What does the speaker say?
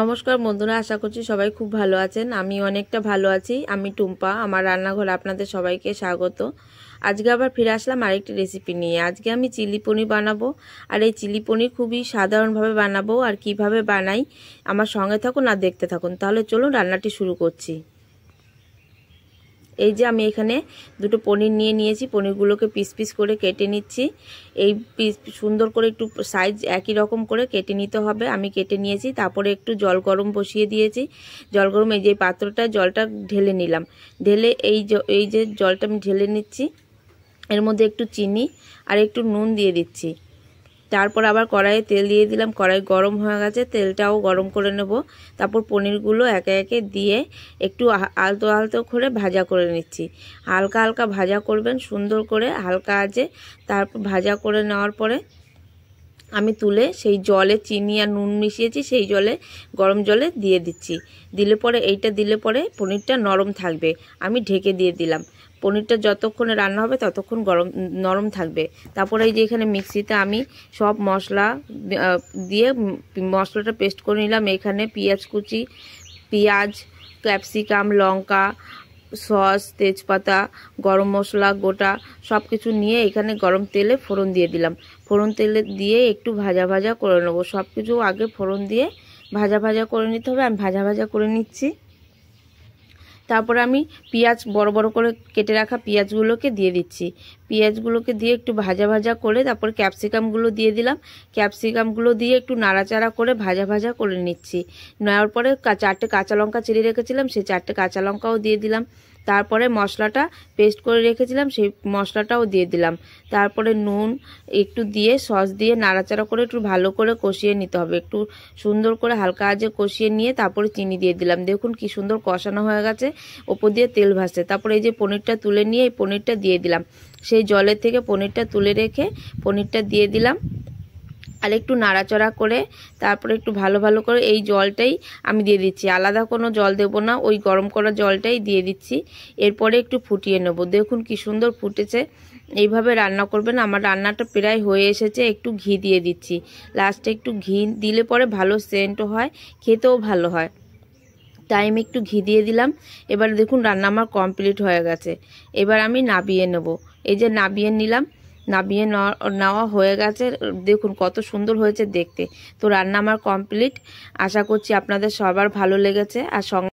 নমস্কার বন্ধুরা আশা করছি সবাই খুব ভালো আছেন আমি অনেকটা ভালো আছি আমি টুম্পা আমার রান্নাঘর আপনাদের সবাইকে স্বাগত আজকে আবার ফিরে আসলাম আরেকটি রেসিপি নিয়ে আজকে আমি চিলি পনির বানাবো আর এই চিলি পনির খুবই সাধারণভাবে বানাবো আর কিভাবে বানাই আমার সঙ্গে থাকুন আর দেখতে থাকুন তাহলে চলুন রান্নাটি শুরু করছি এই যে আমি এখানে দুটো পনির নিয়ে নিয়েছি পনিরগুলোকে পিস পিস করে কেটে নিচ্ছি এই পিস সুন্দর করে একটু সাইজ একই রকম করে কেটে নিতে হবে আমি কেটে নিয়েছি তারপরে একটু জল গরম বসিয়ে দিয়েছি জল গরম এই যে পাত্রটা জলটা ঢেলে নিলাম ঢেলে এই এই যে জলটা আমি ঢেলে নিচ্ছি এর মধ্যে একটু চিনি আর একটু নুন দিয়ে দিচ্ছি তারপর আবার কড়াইয়ে তেল দিয়ে দিলাম কড়াই গরম হয়ে গেছে তেলটাও গরম করে নেব তারপর পনিরগুলো একে একে দিয়ে একটু আলতো আলতো করে ভাজা করে নিচ্ছি হালকা হালকা ভাজা করবেন সুন্দর করে হালকা আছে তারপর ভাজা করে নেওয়ার পরে আমি তুলে সেই জলে চিনি আর নুন মিশিয়েছি সেই জলে গরম জলে দিয়ে দিচ্ছি দিলে পরে এইটা দিলে পরে পনিরটা নরম থাকবে আমি ঢেকে দিয়ে দিলাম পনিরটা যতক্ষণে রান্না হবে ততক্ষণ গরম নরম থাকবে তারপরে এই যে এখানে মিক্সিতে আমি সব মশলা দিয়ে মশলাটা পেস্ট করে নিলাম এখানে পেঁয়াজ কুচি পেঁয়াজ ক্যাপসিকাম লঙ্কা সস তেজপাতা গরম মশলা গোটা সব কিছু নিয়ে এখানে গরম তেলে ফোড়ন দিয়ে দিলাম ফোড়ন তেলে দিয়ে একটু ভাজা ভাজা করে নেবো সব কিছু আগে ফোড়ন দিয়ে ভাজা ভাজা করে নিতে হবে আমি ভাজা ভাজা করে নিচ্ছি তারপরে আমি পেঁয়াজ বড় বড় করে কেটে রাখা পেঁয়াজগুলোকে দিয়ে দিচ্ছি পেঁয়াজগুলোকে দিয়ে একটু ভাজা ভাজা করে তারপর ক্যাপসিকামগুলো দিয়ে দিলাম ক্যাপসিকামগুলো দিয়ে একটু নাড়াচাড়া করে ভাজা ভাজা করে নিচ্ছি নেওয়ার পরে চারটে কাঁচা লঙ্কা চিড়ে রেখেছিলাম সেই চারটে কাঁচা লঙ্কাও দিয়ে দিলাম তারপরে মশলাটা পেস্ট করে রেখেছিলাম সেই মশলাটাও দিয়ে দিলাম তারপরে নুন একটু দিয়ে সস দিয়ে নাড়াচাড়া করে একটু ভালো করে কষিয়ে নিতে হবে একটু সুন্দর করে হালকা আজে কষিয়ে নিয়ে তারপরে চিনি দিয়ে দিলাম দেখুন কি সুন্দর কষানো হয়ে গেছে ওপর দিয়ে তেল ভাসছে তারপরে এই যে পনিরটা তুলে নিয়ে এই পনিরটা দিয়ে দিলাম সেই জলের থেকে পনিরটা তুলে রেখে পনিরটা দিয়ে দিলাম আর একটু নাড়াচড়া করে তারপরে একটু ভালো ভালো করে এই জলটাই আমি দিয়ে দিচ্ছি আলাদা কোনো জল দেব না ওই গরম করা জলটাই দিয়ে দিচ্ছি এরপরে একটু ফুটিয়ে নেব দেখুন কি সুন্দর ফুটেছে এইভাবে রান্না করবেন আমার রান্নাটা প্রায় হয়ে এসেছে একটু ঘি দিয়ে দিচ্ছি লাস্টে একটু ঘি দিলে পরে ভালো সেন্টও হয় খেতেও ভালো হয় টাইম একটু ঘি দিয়ে দিলাম এবার দেখুন রান্না আমার কমপ্লিট হয়ে গেছে এবার আমি নাবিয়ে নেব এই যে নাবিয়ে নিলাম নামিয়ে নেওয়া হয়ে গেছে দেখুন কত সুন্দর হয়েছে দেখতে তো রান্না আমার কমপ্লিট আশা করছি আপনাদের সবার ভালো লেগেছে আর সং